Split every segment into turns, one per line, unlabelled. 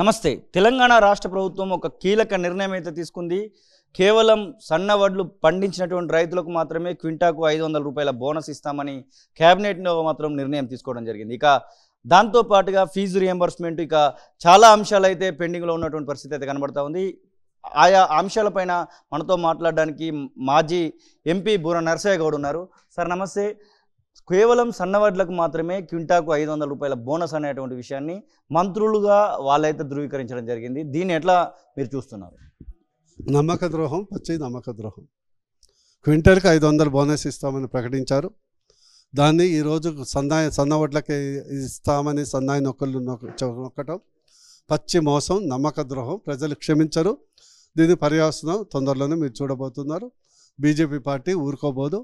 నమస్తే తెలంగాణ రాష్ట్ర ప్రభుత్వం ఒక కీలక నిర్ణయం అయితే తీసుకుంది కేవలం సన్న వడ్లు పండించినటువంటి రైతులకు మాత్రమే క్వింటాకు ఐదు వందల రూపాయల బోనస్ ఇస్తామని క్యాబినెట్లో మాత్రం నిర్ణయం తీసుకోవడం జరిగింది ఇక దాంతోపాటుగా ఫీజు రియంబర్స్మెంట్ ఇక చాలా అంశాలు అయితే పెండింగ్లో ఉన్నటువంటి పరిస్థితి అయితే కనబడుతూ ఉంది ఆయా అంశాలపైన మనతో మాట్లాడడానికి మాజీ ఎంపీ బూర నరసయ్య గౌడ్ ఉన్నారు సార్ నమస్తే కేవలం సన్నవడ్లకు మాత్రమే క్వింటాకు ఐదు వందల రూపాయల బోనస్ అనేటువంటి విషయాన్ని మంత్రులుగా వాళ్ళైతే ధృవీకరించడం జరిగింది దీన్ని ఎట్లా మీరు చూస్తున్నారు
నమ్మక ద్రోహం పచ్చి నమ్మక ద్రోహం క్వింటల్కి ఐదు వందల బోనస్ ఇస్తామని ప్రకటించారు దాన్ని ఈరోజు సన్నాయి సన్న ఇస్తామని సన్నాయి నొక్కలు నొక్కటం పచ్చి మోసం నమ్మక ద్రోహం ప్రజలు క్షమించరు దీని పర్యవసనం తొందరలోనే మీరు చూడబోతున్నారు బీజేపీ పార్టీ ఊరుకోబోదు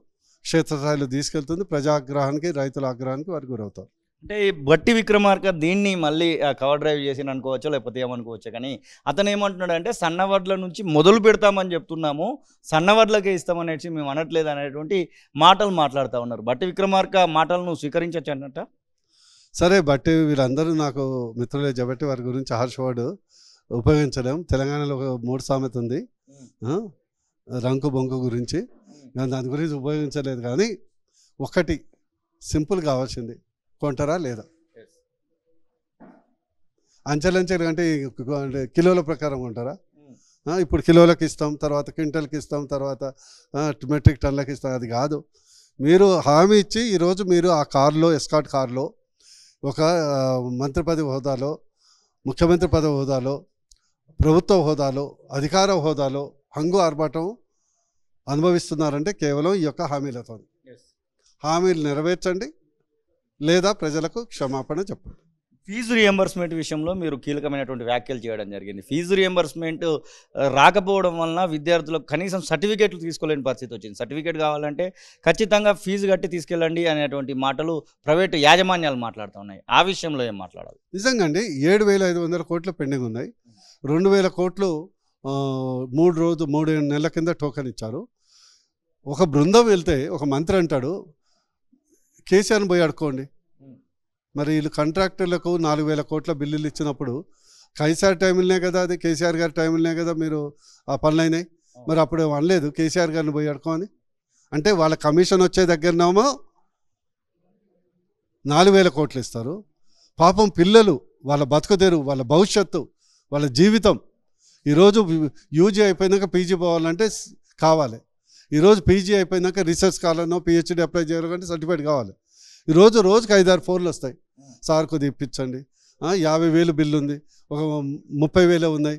క్షేత్రస్థాయిలో తీసుకెళ్తుంది ప్రజాగ్రహానికి రైతుల ఆగ్రహానికి వారు గురవుతారు అంటే బట్టి విక్రమార్క
దీన్ని మళ్ళీ కవర్ డ్రైవ్ చేసిన అనుకోవచ్చో లేకపోతే ఏమనుకోవచ్చు కానీ అతను ఏమంటున్నాడు అంటే సన్నవడ్ల నుంచి మొదలు పెడతామని చెప్తున్నాము సన్నవడ్లకే ఇస్తామనేసి మేము అనట్లేదు అనేటువంటి మాటలు మాట్లాడుతూ ఉన్నారు బట్టి విక్రమార్క మాటలను స్వీకరించవచ్చు అన్నట్ట
సరే బట్టి వీరందరూ నాకు మిత్రులే చెబట్టి వారి గురించి హర్షవాడు ఉపయోగించలేము తెలంగాణలో ఒక మూడు సామెత ఉంది రంకు బొంకు గురించి నేను దాని గురించి ఉపయోగించలేదు కానీ ఒకటి సింపుల్ కావాల్సింది కొంటారా లేదా అంచెలంచెలు అంటే కిలోల ప్రకారం కొంటారా ఇప్పుడు కిలోలకు ఇస్తాం తర్వాత క్వింటల్కి ఇస్తాం తర్వాత మెట్రిక్ టన్లకు ఇస్తాం అది కాదు మీరు హామీ ఇచ్చి ఈరోజు మీరు ఆ కారులో ఎస్కాట్ కారులో ఒక మంత్రి పదవి హోదాలో ముఖ్యమంత్రి పదవి హోదాలో ప్రభుత్వ హోదాలో అధికార హోదాలో హంగు ఆర్భాటం అనుభవిస్తున్నారంటే కేవలం ఈ యొక్క హామీలతో హామీలు నెరవేర్చండి లేదా ప్రజలకు క్షమాపణ చెప్పండి
ఫీజు రియంబర్స్మెంట్ విషయంలో మీరు కీలకమైనటువంటి వ్యాఖ్యలు చేయడం జరిగింది ఫీజు రియంబర్స్మెంట్ రాకపోవడం వలన విద్యార్థులకు కనీసం సర్టిఫికేట్లు తీసుకోలేని పరిస్థితి వచ్చింది సర్టిఫికేట్ కావాలంటే ఖచ్చితంగా ఫీజు కట్టి తీసుకెళ్ళండి అనేటువంటి మాటలు ప్రైవేటు యాజమాన్యాలు మాట్లాడుతూ ఉన్నాయి ఆ విషయంలో ఏం మాట్లాడాలి
నిజంగా అండి ఏడు వేల ఐదు వందల కోట్లు పెండింగ్ ఉన్నాయి రెండు వేల కోట్లు మూడు రోజు మూడు నెలల కింద టోకెన్ ఇచ్చారు ఒక బృందం వెళ్తే ఒక మంత్రి అంటాడు కేసీఆర్ని పోయి అడుకోండి మరి వీళ్ళు కాంట్రాక్టర్లకు నాలుగు వేల కోట్ల బిల్లులు ఇచ్చినప్పుడు కైసార్ టైంలోనే కదా అది కేసీఆర్ గారి టైంలోనే కదా మీరు ఆ పనులు అయినాయి మరి అప్పుడు అనలేదు కేసీఆర్ గారిని పోయి అడుకోమని అంటే వాళ్ళ కమిషన్ వచ్చే దగ్గరనేమో నాలుగు వేల కోట్లు ఇస్తారు పాపం పిల్లలు వాళ్ళ బతుకుదేరు వాళ్ళ భవిష్యత్తు వాళ్ళ జీవితం ఈరోజు యూజీ అయిపోయినాక పీజీ పోవాలంటే కావాలి ఈరోజు పీజీ అయిపోయినాక రీసెర్చ్ కావాలనో పిహెచ్డి అప్లై చేయాలంటే సర్టిఫికేట్ కావాలి ఈరోజు రోజుకి ఐదారు ఫోన్లు వస్తాయి సార్ కొద్దిగా ఇప్పించండి యాభై వేలు బిల్లు ఉంది ఒక ముప్పై వేలే ఉన్నాయి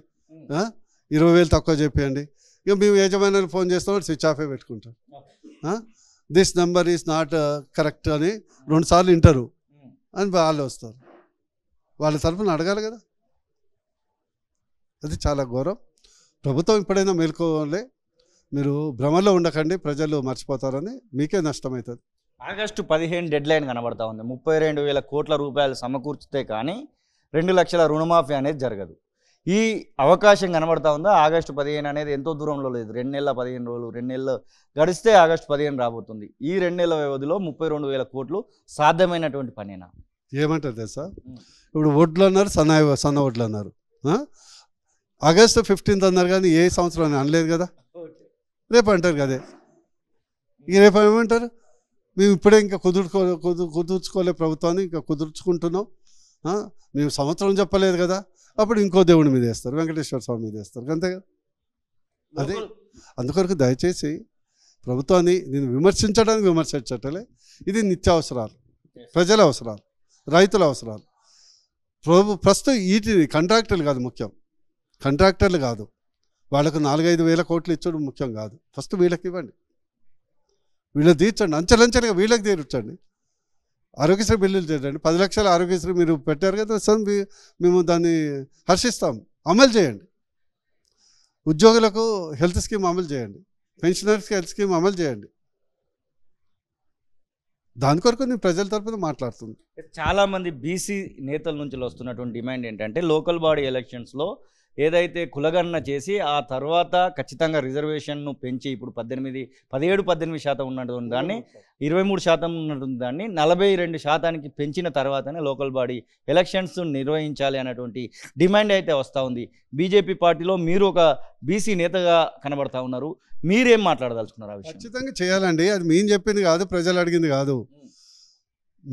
ఇరవై వేలు తక్కువ చెప్పేయండి ఇక మేము యజమాని ఫోన్ చేస్తాం స్విచ్ ఆఫే పెట్టుకుంటాం this number is not correct అని రెండుసార్లు వింటారు అని వాళ్ళు వస్తారు వాళ్ళ తరఫున అడగాలి కదా అది చాలా ఘోరం ప్రభుత్వం ఎప్పుడైనా మేల్కోవాలి మీరు భ్రమలో ఉండకండి ప్రజలు మర్చిపోతారని మీకే నష్టమవుతుంది
ఆగస్టు పదిహేను డెడ్ లైన్ కనబడతా ఉంది ముప్పై రెండు వేల కోట్ల రూపాయలు సమకూర్చితే కానీ రెండు లక్షల రుణమాఫీ అనేది జరగదు ఈ అవకాశం కనబడతా ఉందా ఆగస్టు పదిహేను అనేది ఎంతో దూరంలో లేదు రెండు నెలల పదిహేను రోజులు రెండు నెలలు గడిస్తే ఆగస్టు పదిహేను రాబోతుంది ఈ రెండు నెలల వ్యవధిలో ముప్పై రెండు వేల కోట్లు సాధ్యమైనటువంటి పనేనా
ఏమంటారు సార్ ఇప్పుడు వడ్లు అన్నారు సన్న సన్న వడ్లు అన్నారు ఆగస్టు ఫిఫ్టీన్త్ అన్నారు కానీ ఏ సంవత్సరం అని అనలేదు కదా రేపు అంటారు కదే ఇక రేపు ఏమంటారు మేము ఇప్పుడే ఇంకా కుదుర్చుకో కుదు కుదుర్చుకోలే ప్రభుత్వాన్ని ఇంకా కుదుర్చుకుంటున్నాం మేము సంవత్సరం చెప్పలేదు కదా అప్పుడు ఇంకో దేవుడి మీద వేస్తారు వెంకటేశ్వర స్వామి మీద వేస్తారు అంతే కదా అదే అందుకొరకు దయచేసి ప్రభుత్వాన్ని నేను విమర్శించడానికి విమర్శించట్లే ఇది నిత్యావసరాలు ప్రజల అవసరాలు రైతుల అవసరాలు ప్రభు ప్రస్తుతం వీటిని కాంట్రాక్టర్లు కాదు ముఖ్యం కంట్రాక్టర్లు కాదు వాళ్ళకు నాలుగైదు వేల కోట్లు ఇచ్చడం ముఖ్యం కాదు ఫస్ట్ వీళ్ళకి ఇవ్వండి వీళ్ళు తీర్చండి అంచెలంచెలుగా వీళ్ళకి తీర్చండి ఆరోగ్యశ్రీ బిల్లులు తీర్చండి పది లక్షల ఆరోగ్యశ్రీ మీరు పెట్టారు కదా సార్ మేము దాన్ని హర్షిస్తాం అమలు చేయండి ఉద్యోగులకు హెల్త్ స్కీమ్ అమలు చేయండి పెన్షనర్స్కి హెల్త్ స్కీమ్ అమలు చేయండి దాని కొరకు నేను ప్రజల తరపున మాట్లాడుతుంది
చాలామంది బీసీ నేతల నుంచి వస్తున్నటువంటి డిమాండ్ ఏంటంటే లోకల్ బాడీ ఎలక్షన్స్లో ఏదైతే కులగణన చేసి ఆ తర్వాత ఖచ్చితంగా రిజర్వేషన్ను పెంచి ఇప్పుడు పద్దెనిమిది పదిహేడు పద్దెనిమిది శాతం ఉన్నటువంటి దాన్ని ఇరవై మూడు శాతం ఉన్నటువంటి దాన్ని నలభై రెండు శాతానికి పెంచిన తర్వాతనే లోకల్ బాడీ ఎలక్షన్స్ నిర్వహించాలి అనేటువంటి డిమాండ్ అయితే వస్తూ ఉంది బీజేపీ పార్టీలో మీరు ఒక బీసీ నేతగా కనబడతా ఉన్నారు మీరేం మాట్లాడదలుచుకున్నారు
ఖచ్చితంగా చేయాలండి అది మేము చెప్పింది కాదు ప్రజలు అడిగింది కాదు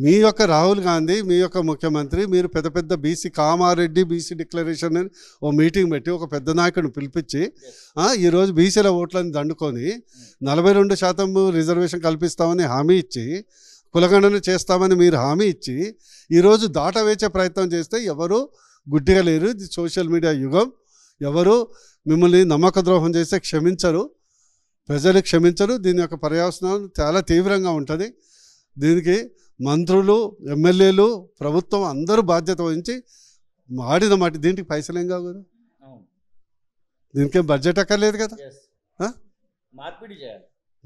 మీ యొక్క రాహుల్ గాంధీ మీ యొక్క ముఖ్యమంత్రి మీరు పెద్ద పెద్ద బీసీ కామారెడ్డి బీసీ డిక్లరేషన్ అని ఓ మీటింగ్ పెట్టి ఒక పెద్ద నాయకుడిని పిలిపించి ఈరోజు బీసీల ఓట్లను దండుకొని నలభై రెండు శాతం రిజర్వేషన్ కల్పిస్తామని హామీ ఇచ్చి కులగణన చేస్తామని మీరు హామీ ఇచ్చి ఈరోజు దాటవేచే ప్రయత్నం చేస్తే ఎవరు గుడ్డిగా లేరు ఇది సోషల్ మీడియా యుగం ఎవరు మిమ్మల్ని నమ్మక ద్రోహం చేస్తే క్షమించరు ప్రజలు క్షమించరు దీని యొక్క పర్యవసనం చాలా తీవ్రంగా ఉంటుంది దీనికి మంత్రులు ఎమ్మెల్యేలు ప్రభుత్వం అందరూ బాధ్యత వహించి ఆడిన మాట దీనికి పైసలు ఏం కావు దీనికి దీనికేం బడ్జెట్ అక్కర్లేదు కదా మార్పిడి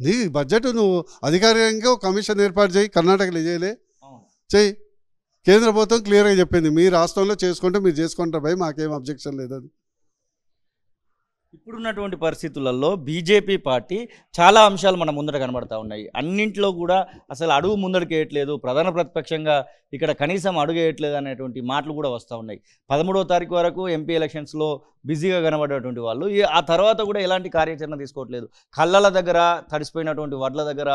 నీ బడ్జెట్ నువ్వు అధికారికంగా కమిషన్ ఏర్పాటు చేయి కర్ణాటకలో చేయలే చేయి కేంద్ర ప్రభుత్వం క్లియర్గా చెప్పింది మీ రాష్ట్రంలో చేసుకుంటే మీరు చేసుకుంటారు భయ మాకేం అబ్జెక్షన్ లేదని
ఇప్పుడున్నటువంటి పరిస్థితులలో బీజేపీ పార్టీ చాలా అంశాలు మన ముందర కనబడతా ఉన్నాయి అన్నింట్లో కూడా అసలు అడుగు ముందడికేయట్లేదు ప్రధాన ప్రతిపక్షంగా ఇక్కడ కనీసం అడుగేయట్లేదు అనేటువంటి మాటలు కూడా వస్తూ ఉన్నాయి పదమూడవ తారీఖు వరకు ఎంపీ ఎలక్షన్స్లో బిజీగా కనబడేటువంటి వాళ్ళు ఆ తర్వాత కూడా ఎలాంటి కార్యాచరణ తీసుకోవట్లేదు కళ్ళల దగ్గర తడిసిపోయినటువంటి వడ్ల దగ్గర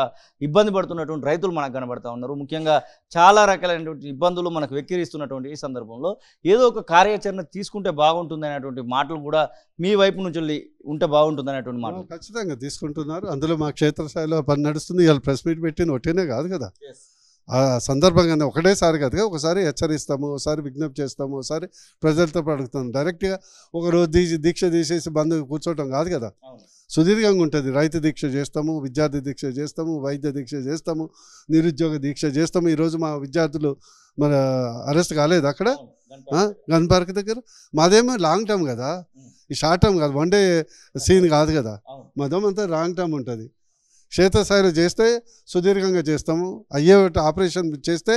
ఇబ్బంది పడుతున్నటువంటి రైతులు మనకు కనబడతా ఉన్నారు ముఖ్యంగా చాలా రకాలైనటువంటి ఇబ్బందులు మనకు వెక్కిరిస్తున్నటువంటి ఈ సందర్భంలో ఏదో ఒక కార్యాచరణ తీసుకుంటే బాగుంటుంది అనేటువంటి మాటలు కూడా మీ వైపు నుంచి మళ్ళీ ఉంటే బాగుంటుంది అనేటువంటి మాట
ఖచ్చితంగా తీసుకుంటున్నారు అందులో మా క్షేత్రస్థాయిలో పని నడుస్తుంది ఇవాళ ప్రెస్ మీట్ పెట్టింది ఒకటేనే కాదు కదా ఆ సందర్భంగానే ఒకటేసారి కదా ఒకసారి హెచ్చరిస్తాము ఒకసారి విజ్ఞప్తి చేస్తాము ఒకసారి ప్రజలతో అడుగుతాం డైరెక్ట్గా ఒకరోజు దీక్ష దీక్ష తీసేసి బంద్ కూర్చోవటం కాదు కదా సుదీర్ఘంగా ఉంటుంది రైతు దీక్ష చేస్తాము విద్యార్థి దీక్ష చేస్తాము వైద్య దీక్ష చేస్తాము నిరుద్యోగ దీక్ష చేస్తాము ఈరోజు మా విద్యార్థులు మన అరెస్ట్ కాలేదు అక్కడ గన్ పార్క్ దగ్గర మాదేమో లాంగ్ టర్మ్ కదా ఈ షార్ట్ టర్మ్ కాదు వన్ డే సీన్ కాదు కదా మదం అంతా రాంగ్ టర్మ్ ఉంటుంది క్షేత్రస్థాయిలో చేస్తే సుదీర్ఘంగా చేస్తాము అయ్యే ఆపరేషన్ చేస్తే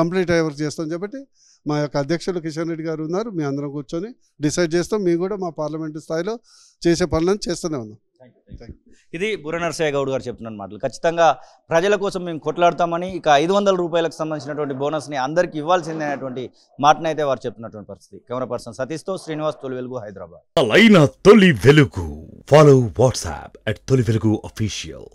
కంప్లీట్ అయ్యే చేస్తాం కాబట్టి మా యొక్క అధ్యక్షులు కిషన్ రెడ్డి గారు ఉన్నారు మీ అందరం కూర్చొని డిసైడ్ చేస్తాం మేము కూడా మా పార్లమెంటు స్థాయిలో చేసే పనులను చేస్తూనే ఉన్నాం
ఇది బుర్ర నరసయ్య గౌడ్ గారు చెప్తున్న మాటలు ఖచ్చితంగా ప్రజల కోసం మేము కొట్లాడతామని ఇక ఐదు వందల రూపాయలకు సంబంధించినటువంటి బోనస్ని అందరికి ఇవ్వాల్సిందే అనేటువంటి మాటనైతే వారు చెప్తున్నటువంటి పరిస్థితి కెమెరా పర్సన్ సతీష్తో శ్రీనివాస్ తొలి వెలుగు
హైదరాబాద్ తొలి వెలుగు ఫాలో వాట్సాప్ అట్ తొలి వెలుగు అఫీషియల్